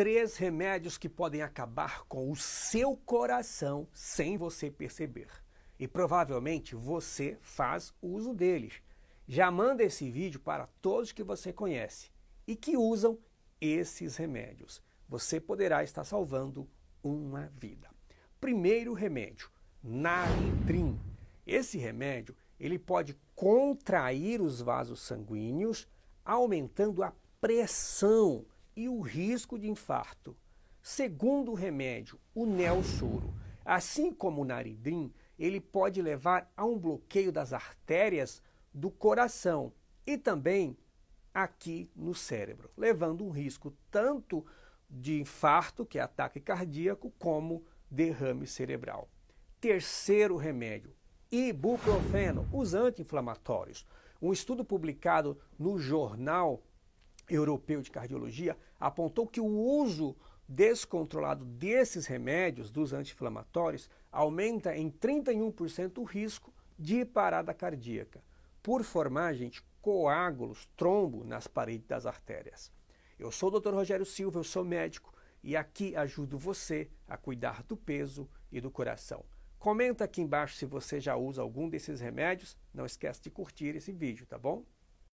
três remédios que podem acabar com o seu coração sem você perceber. E provavelmente você faz uso deles. Já manda esse vídeo para todos que você conhece e que usam esses remédios. Você poderá estar salvando uma vida. Primeiro remédio, Naritrim. Esse remédio, ele pode contrair os vasos sanguíneos, aumentando a pressão e o risco de infarto. Segundo remédio, o neossoro. Assim como o naridrim, ele pode levar a um bloqueio das artérias do coração e também aqui no cérebro, levando um risco tanto de infarto, que é ataque cardíaco, como derrame cerebral. Terceiro remédio, ibuprofeno, os anti-inflamatórios. Um estudo publicado no jornal Europeu de Cardiologia apontou que o uso descontrolado desses remédios, dos anti-inflamatórios, aumenta em 31% o risco de parada cardíaca, por formar, gente, coágulos, trombo nas paredes das artérias. Eu sou o Dr. Rogério Silva, eu sou médico e aqui ajudo você a cuidar do peso e do coração. Comenta aqui embaixo se você já usa algum desses remédios. Não esquece de curtir esse vídeo, tá bom?